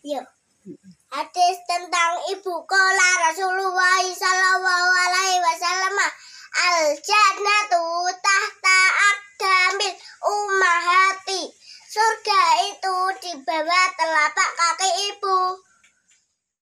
Yuk. Iya. Hadis tentang ibu kola Rasulullah Sallallahu Alaihi Wasallam al jannatu tahta akdamil umahati surga itu di bawah telapak kaki ibu